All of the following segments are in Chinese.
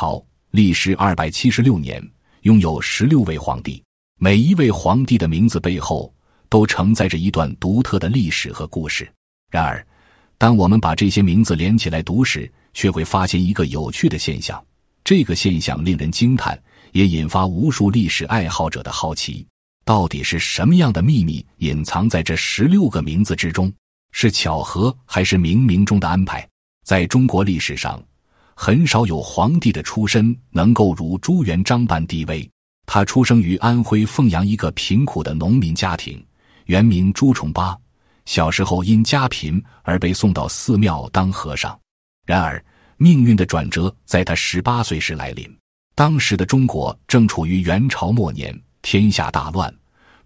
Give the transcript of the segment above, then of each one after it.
朝历时二百七十六年，拥有十六位皇帝。每一位皇帝的名字背后都承载着一段独特的历史和故事。然而，当我们把这些名字连起来读时，却会发现一个有趣的现象。这个现象令人惊叹，也引发无数历史爱好者的好奇：到底是什么样的秘密隐藏在这十六个名字之中？是巧合，还是冥冥中的安排？在中国历史上。很少有皇帝的出身能够如朱元璋般低微。他出生于安徽凤阳一个贫苦的农民家庭，原名朱重八。小时候因家贫而被送到寺庙当和尚。然而，命运的转折在他十八岁时来临。当时的中国正处于元朝末年，天下大乱。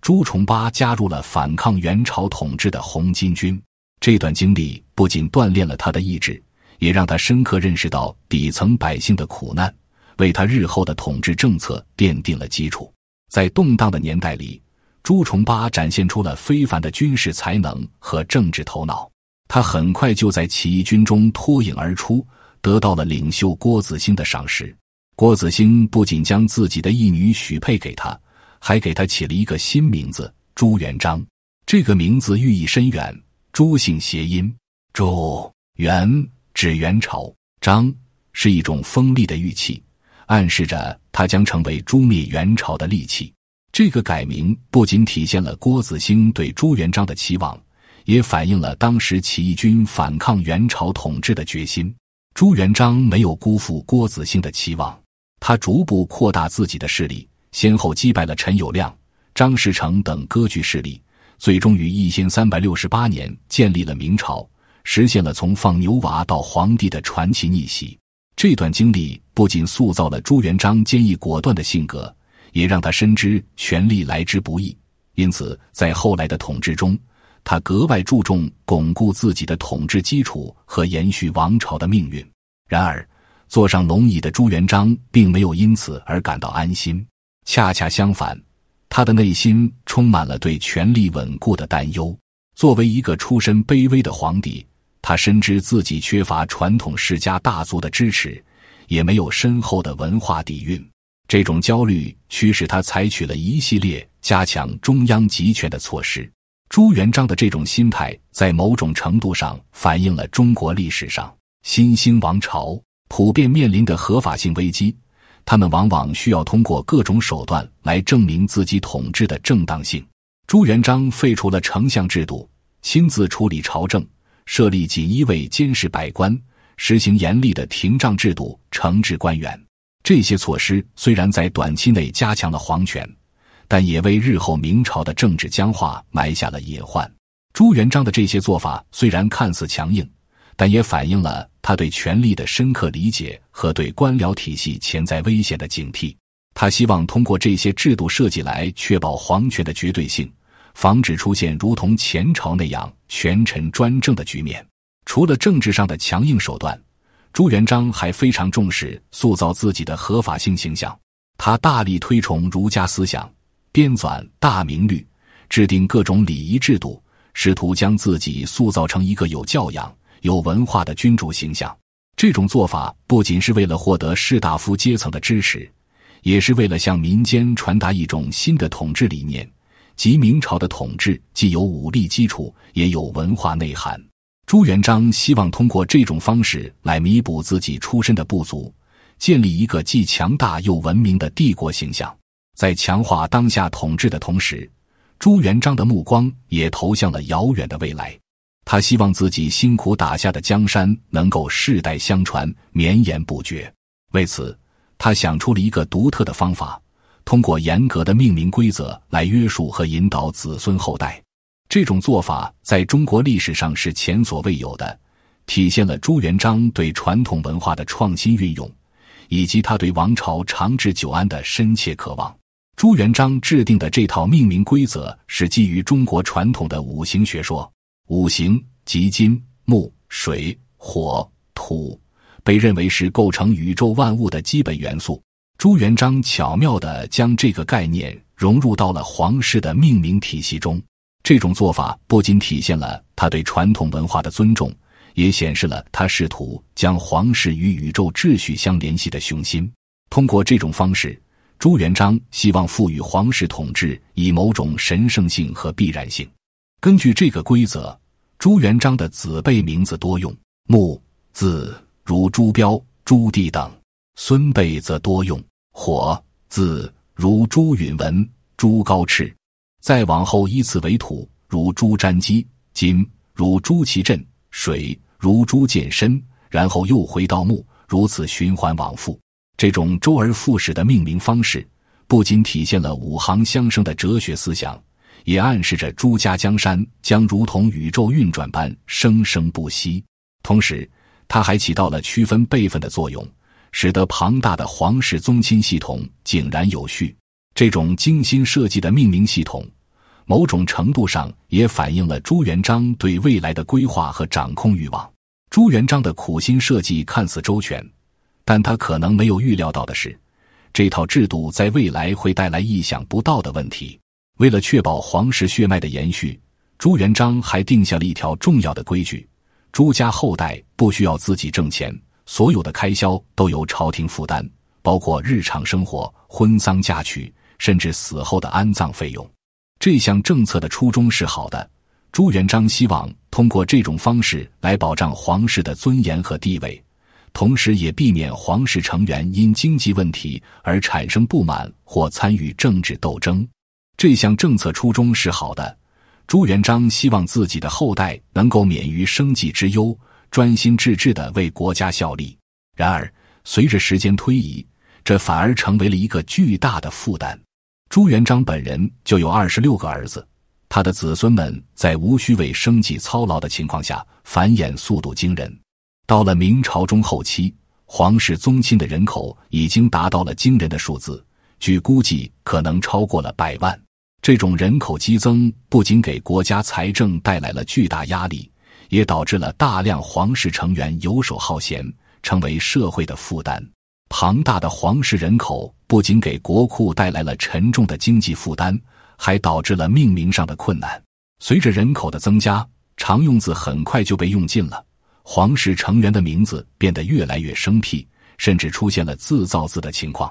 朱重八加入了反抗元朝统治的红巾军。这段经历不仅锻炼了他的意志。也让他深刻认识到底层百姓的苦难，为他日后的统治政策奠定了基础。在动荡的年代里，朱重八展现出了非凡的军事才能和政治头脑，他很快就在起义军中脱颖而出，得到了领袖郭子兴的赏识。郭子兴不仅将自己的义女许配给他，还给他起了一个新名字——朱元璋。这个名字寓意深远，朱姓谐音“朱元”。指元朝，章是一种锋利的玉器，暗示着它将成为诛灭元朝的利器。这个改名不仅体现了郭子兴对朱元璋的期望，也反映了当时起义军反抗元朝统治的决心。朱元璋没有辜负郭子兴的期望，他逐步扩大自己的势力，先后击败了陈友谅、张士诚等割据势力，最终于一千三百六十八年建立了明朝。实现了从放牛娃到皇帝的传奇逆袭。这段经历不仅塑造了朱元璋坚毅果断的性格，也让他深知权力来之不易。因此，在后来的统治中，他格外注重巩固自己的统治基础和延续王朝的命运。然而，坐上龙椅的朱元璋并没有因此而感到安心。恰恰相反，他的内心充满了对权力稳固的担忧。作为一个出身卑微的皇帝，他深知自己缺乏传统世家大族的支持，也没有深厚的文化底蕴。这种焦虑驱使他采取了一系列加强中央集权的措施。朱元璋的这种心态，在某种程度上反映了中国历史上新兴王朝普遍面临的合法性危机。他们往往需要通过各种手段来证明自己统治的正当性。朱元璋废除了丞相制度，亲自处理朝政。设立锦衣卫监视百官，实行严厉的廷杖制度，惩治官员。这些措施虽然在短期内加强了皇权，但也为日后明朝的政治僵化埋下了隐患。朱元璋的这些做法虽然看似强硬，但也反映了他对权力的深刻理解和对官僚体系潜在危险的警惕。他希望通过这些制度设计来确保皇权的绝对性。防止出现如同前朝那样权臣专政的局面。除了政治上的强硬手段，朱元璋还非常重视塑造自己的合法性形象。他大力推崇儒家思想，编纂《大明律》，制定各种礼仪制度，试图将自己塑造成一个有教养、有文化的君主形象。这种做法不仅是为了获得士大夫阶层的支持，也是为了向民间传达一种新的统治理念。即明朝的统治既有武力基础，也有文化内涵。朱元璋希望通过这种方式来弥补自己出身的不足，建立一个既强大又文明的帝国形象。在强化当下统治的同时，朱元璋的目光也投向了遥远的未来。他希望自己辛苦打下的江山能够世代相传，绵延不绝。为此，他想出了一个独特的方法。通过严格的命名规则来约束和引导子孙后代，这种做法在中国历史上是前所未有的，体现了朱元璋对传统文化的创新运用，以及他对王朝长治久安的深切渴望。朱元璋制定的这套命名规则是基于中国传统的五行学说，五行即金、木、水、火、土，被认为是构成宇宙万物的基本元素。朱元璋巧妙地将这个概念融入到了皇室的命名体系中。这种做法不仅体现了他对传统文化的尊重，也显示了他试图将皇室与宇宙秩序相联系的雄心。通过这种方式，朱元璋希望赋予皇室统治以某种神圣性和必然性。根据这个规则，朱元璋的子辈名字多用木字，如朱标、朱棣等；孙辈则多用。火字如朱允文、朱高炽，再往后依次为土如朱瞻基、金如朱祁镇、水如朱见深，然后又回到木，如此循环往复。这种周而复始的命名方式，不仅体现了五行相生的哲学思想，也暗示着朱家江山将如同宇宙运转般生生不息。同时，它还起到了区分辈分的作用。使得庞大的皇室宗亲系统井然有序。这种精心设计的命名系统，某种程度上也反映了朱元璋对未来的规划和掌控欲望。朱元璋的苦心设计看似周全，但他可能没有预料到的是，这套制度在未来会带来意想不到的问题。为了确保皇室血脉的延续，朱元璋还定下了一条重要的规矩：朱家后代不需要自己挣钱。所有的开销都由朝廷负担，包括日常生活、婚丧嫁娶，甚至死后的安葬费用。这项政策的初衷是好的，朱元璋希望通过这种方式来保障皇室的尊严和地位，同时也避免皇室成员因经济问题而产生不满或参与政治斗争。这项政策初衷是好的，朱元璋希望自己的后代能够免于生计之忧。专心致志地为国家效力。然而，随着时间推移，这反而成为了一个巨大的负担。朱元璋本人就有二十六个儿子，他的子孙们在无需为生计操劳的情况下，繁衍速度惊人。到了明朝中后期，皇室宗亲的人口已经达到了惊人的数字，据估计可能超过了百万。这种人口激增不仅给国家财政带来了巨大压力。也导致了大量皇室成员游手好闲，成为社会的负担。庞大的皇室人口不仅给国库带来了沉重的经济负担，还导致了命名上的困难。随着人口的增加，常用字很快就被用尽了。皇室成员的名字变得越来越生僻，甚至出现了自造字的情况。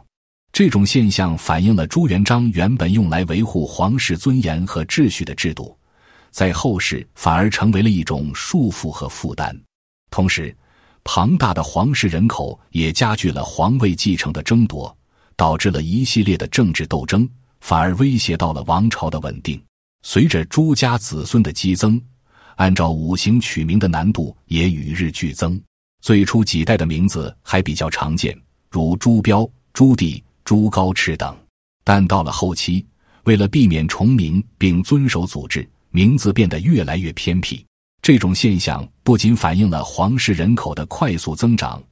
这种现象反映了朱元璋原本用来维护皇室尊严和秩序的制度。在后世反而成为了一种束缚和负担，同时庞大的皇室人口也加剧了皇位继承的争夺，导致了一系列的政治斗争，反而威胁到了王朝的稳定。随着朱家子孙的激增，按照五行取名的难度也与日俱增。最初几代的名字还比较常见，如朱标、朱棣、朱高炽等，但到了后期，为了避免重名并遵守组织，名字变得越来越偏僻，这种现象不仅反映了皇室人口的快速增长，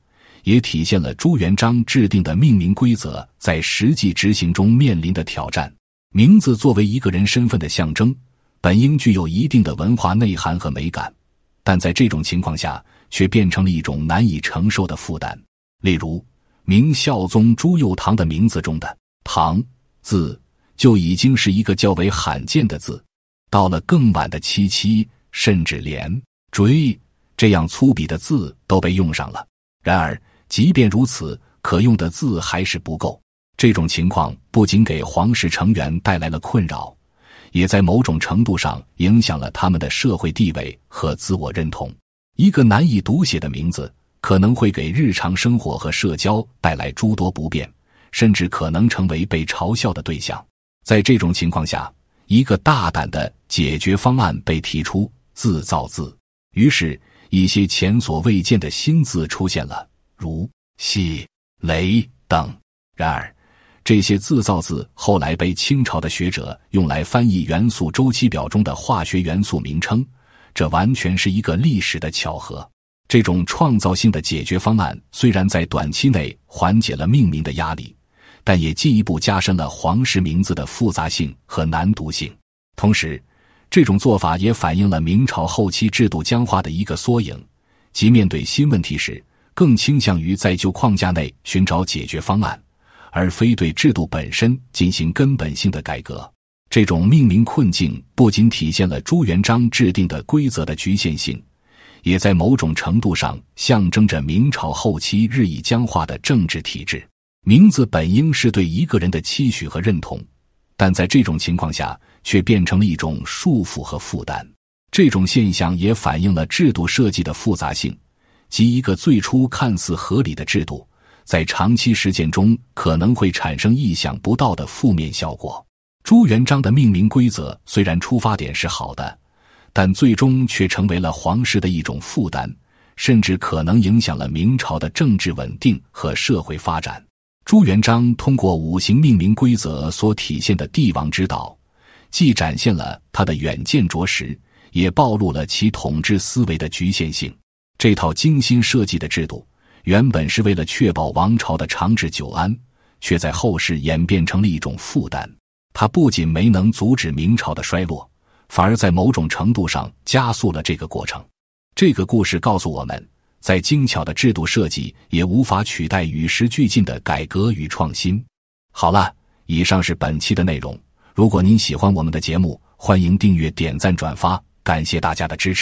也体现了朱元璋制定的命名规则在实际执行中面临的挑战。名字作为一个人身份的象征，本应具有一定的文化内涵和美感，但在这种情况下，却变成了一种难以承受的负担。例如，明孝宗朱佑樘的名字中的“唐”字，就已经是一个较为罕见的字。到了更晚的七七，甚至连“追”这样粗鄙的字都被用上了。然而，即便如此，可用的字还是不够。这种情况不仅给皇室成员带来了困扰，也在某种程度上影响了他们的社会地位和自我认同。一个难以读写的名字可能会给日常生活和社交带来诸多不便，甚至可能成为被嘲笑的对象。在这种情况下，一个大胆的解决方案被提出，自造字。于是，一些前所未见的新字出现了，如“西”“雷”等。然而，这些自造字后来被清朝的学者用来翻译元素周期表中的化学元素名称，这完全是一个历史的巧合。这种创造性的解决方案虽然在短期内缓解了命名的压力。但也进一步加深了皇室名字的复杂性和难读性。同时，这种做法也反映了明朝后期制度僵化的一个缩影，即面对新问题时，更倾向于在旧框架内寻找解决方案，而非对制度本身进行根本性的改革。这种命名困境不仅体现了朱元璋制定的规则的局限性，也在某种程度上象征着明朝后期日益僵化的政治体制。名字本应是对一个人的期许和认同，但在这种情况下却变成了一种束缚和负担。这种现象也反映了制度设计的复杂性，及一个最初看似合理的制度在长期实践中可能会产生意想不到的负面效果。朱元璋的命名规则虽然出发点是好的，但最终却成为了皇室的一种负担，甚至可能影响了明朝的政治稳定和社会发展。朱元璋通过五行命名规则所体现的帝王之道，既展现了他的远见卓识，也暴露了其统治思维的局限性。这套精心设计的制度，原本是为了确保王朝的长治久安，却在后世演变成了一种负担。它不仅没能阻止明朝的衰落，反而在某种程度上加速了这个过程。这个故事告诉我们。再精巧的制度设计也无法取代与时俱进的改革与创新。好了，以上是本期的内容。如果您喜欢我们的节目，欢迎订阅、点赞、转发，感谢大家的支持。